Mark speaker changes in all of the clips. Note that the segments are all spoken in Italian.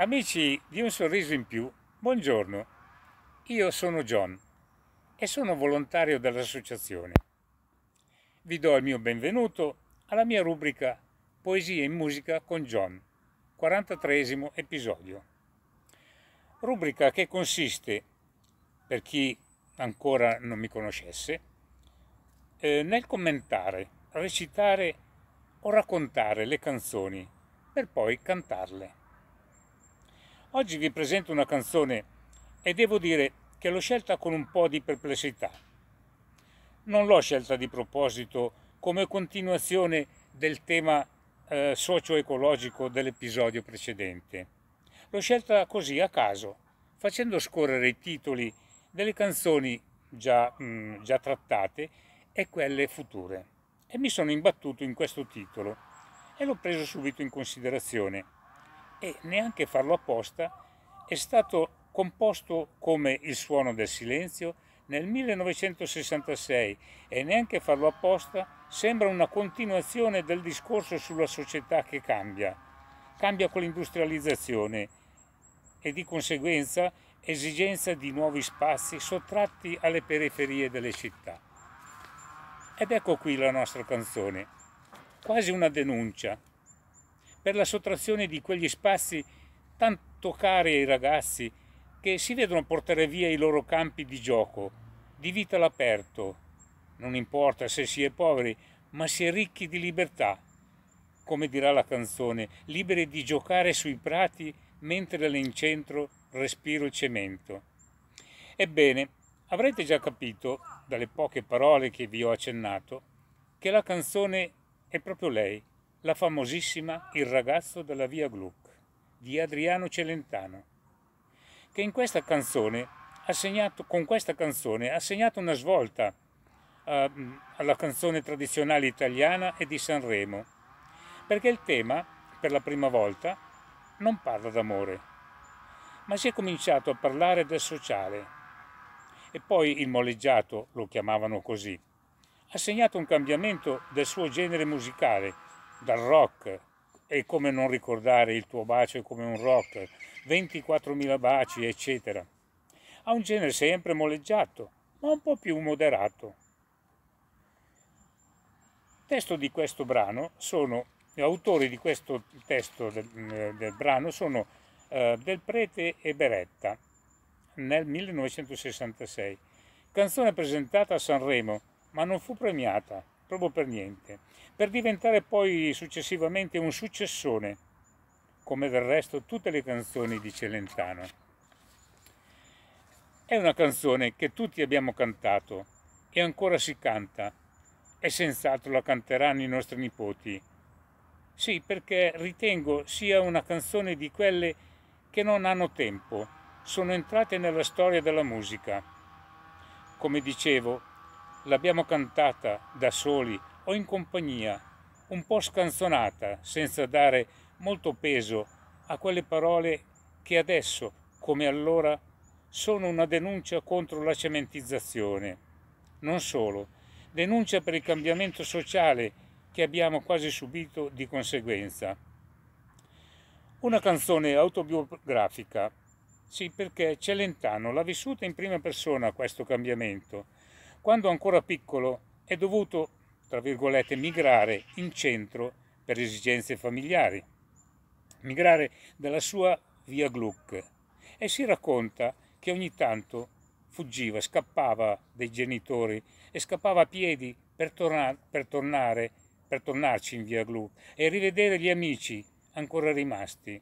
Speaker 1: Amici di Un Sorriso in più, buongiorno. Io sono John e sono volontario dell'associazione. Vi do il mio benvenuto alla mia rubrica Poesie in musica con John, 43 episodio. Rubrica che consiste, per chi ancora non mi conoscesse, eh, nel commentare, recitare o raccontare le canzoni per poi cantarle. Oggi vi presento una canzone e devo dire che l'ho scelta con un po' di perplessità. Non l'ho scelta di proposito come continuazione del tema eh, socio-ecologico dell'episodio precedente. L'ho scelta così a caso, facendo scorrere i titoli delle canzoni già, mh, mm, già trattate e quelle future. E mi sono imbattuto in questo titolo e l'ho preso subito in considerazione e neanche farlo apposta è stato composto come il suono del silenzio nel 1966 e neanche farlo apposta sembra una continuazione del discorso sulla società che cambia. Cambia con l'industrializzazione e di conseguenza esigenza di nuovi spazi sottratti alle periferie delle città. Ed ecco qui la nostra canzone, quasi una denuncia per la sottrazione di quegli spazi tanto cari ai ragazzi che si vedono portare via i loro campi di gioco, di vita all'aperto. Non importa se si è poveri, ma si è ricchi di libertà. Come dirà la canzone, liberi di giocare sui prati mentre all'incentro respiro il cemento. Ebbene, avrete già capito, dalle poche parole che vi ho accennato, che la canzone è proprio lei, la famosissima Il ragazzo della via Gluck di Adriano Celentano, che in questa canzone ha segnato, con questa canzone ha segnato una svolta eh, alla canzone tradizionale italiana e di Sanremo, perché il tema, per la prima volta, non parla d'amore, ma si è cominciato a parlare del sociale. E poi il moleggiato, lo chiamavano così, ha segnato un cambiamento del suo genere musicale dal rock e come non ricordare il tuo bacio è come un rock, 24.000 baci, eccetera. Ha un genere sempre moleggiato, ma un po' più moderato. Testo di questo brano sono, gli autori di questo testo del, mm, del brano sono eh, Del Prete e Beretta nel 1966, canzone presentata a Sanremo, ma non fu premiata proprio per niente, per diventare poi successivamente un successone, come del resto tutte le canzoni di Celentano. È una canzone che tutti abbiamo cantato e ancora si canta, e senz'altro la canteranno i nostri nipoti. Sì, perché ritengo sia una canzone di quelle che non hanno tempo, sono entrate nella storia della musica. Come dicevo, L'abbiamo cantata da soli o in compagnia, un po' scanzonata, senza dare molto peso a quelle parole che adesso, come allora, sono una denuncia contro la cementizzazione. Non solo, denuncia per il cambiamento sociale che abbiamo quasi subito di conseguenza. Una canzone autobiografica, sì perché Celentano l'ha vissuta in prima persona questo cambiamento quando ancora piccolo è dovuto, tra virgolette, migrare in centro per esigenze familiari, migrare dalla sua via Gluck e si racconta che ogni tanto fuggiva, scappava dai genitori e scappava a piedi per, torna per tornare per tornarci in via Gluck e rivedere gli amici ancora rimasti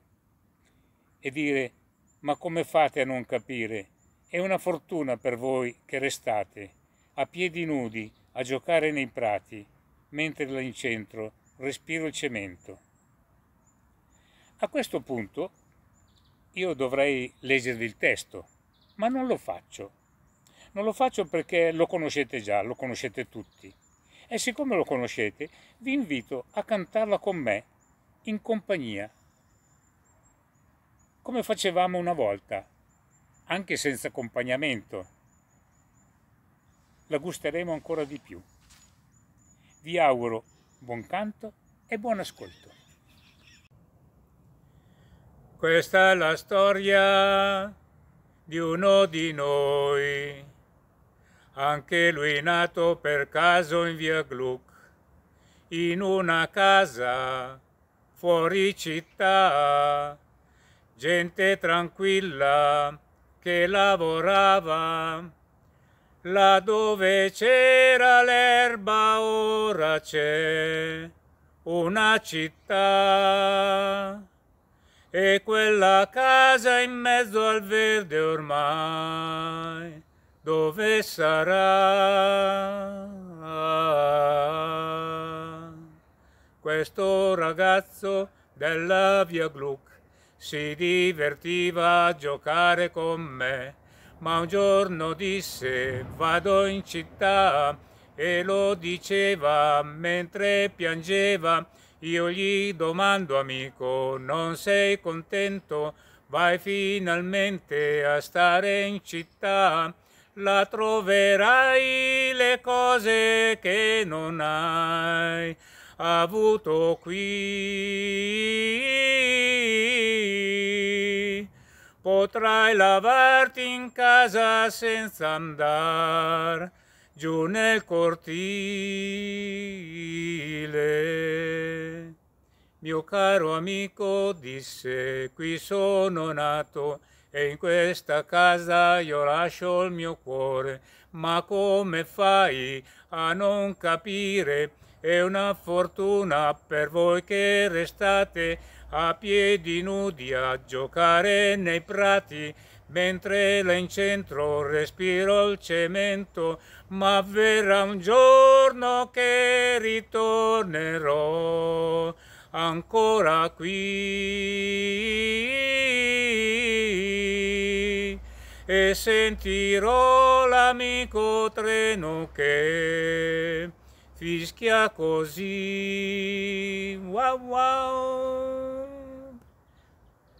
Speaker 1: e dire ma come fate a non capire? È una fortuna per voi che restate a piedi nudi, a giocare nei prati, mentre là in centro respiro il cemento. A questo punto io dovrei leggervi il testo, ma non lo faccio. Non lo faccio perché lo conoscete già, lo conoscete tutti. E siccome lo conoscete, vi invito a cantarla con me, in compagnia, come facevamo una volta, anche senza accompagnamento la gusteremo ancora di più. Vi auguro buon canto e buon ascolto. Questa è la storia di uno di noi, anche lui nato per caso in via Gluck, in una casa fuori città, gente tranquilla che lavorava Laddove c'era l'erba ora c'è una città e quella casa in mezzo al verde ormai dove sarà questo ragazzo della via Gluck si divertiva a giocare con me ma un giorno disse vado in città e lo diceva mentre piangeva. Io gli domando amico, non sei contento? Vai finalmente a stare in città, la troverai le cose che non hai avuto qui potrai lavarti in casa senza andare giù nel cortile. Mio caro amico disse, qui sono nato e in questa casa io lascio il mio cuore, ma come fai a non capire è una fortuna per voi che restate a piedi nudi a giocare nei prati, mentre là in centro respiro il cemento, ma verrà un giorno che ritornerò ancora qui. E sentirò l'amico treno che fischia così. Wow wow.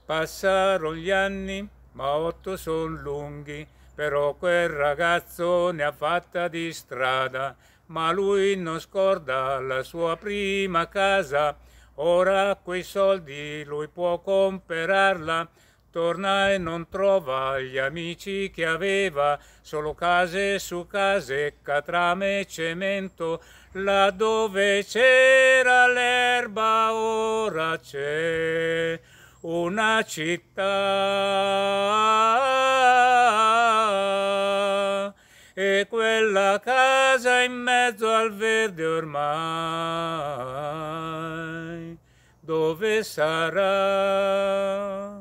Speaker 1: Passarono gli anni, ma otto son lunghi, però quel ragazzo ne ha fatta di strada, ma lui non scorda la sua prima casa. Ora quei soldi lui può comperarla Torna e non trova gli amici che aveva, solo case su case, catrame e cemento, laddove c'era l'erba ora c'è una città. E quella casa in mezzo al verde ormai, dove sarà?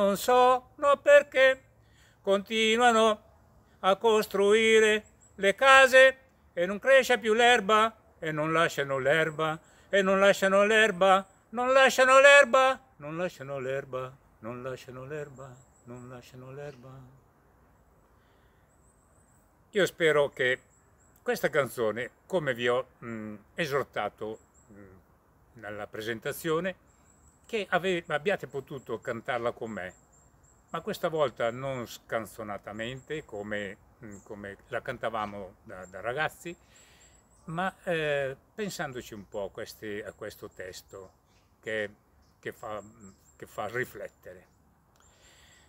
Speaker 1: non no perché continuano a costruire le case e non cresce più l'erba e non lasciano l'erba e non lasciano l'erba, non lasciano l'erba, non lasciano l'erba, non lasciano l'erba, non lasciano l'erba. Io spero che questa canzone, come vi ho mh, mm, esortato mh, mm, nella presentazione, che ave, abbiate potuto cantarla con me, ma questa volta non scanzonatamente come, mm, come la cantavamo da, da ragazzi, ma eh, pensandoci un po' a, questi, a questo testo che, che, fa, che fa riflettere.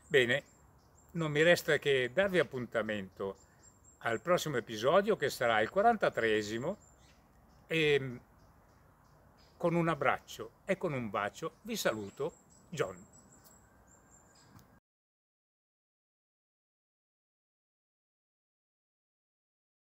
Speaker 1: Bene, non mi resta che darvi appuntamento al prossimo episodio che sarà il 43esimo e con un abbraccio e con un bacio vi saluto John.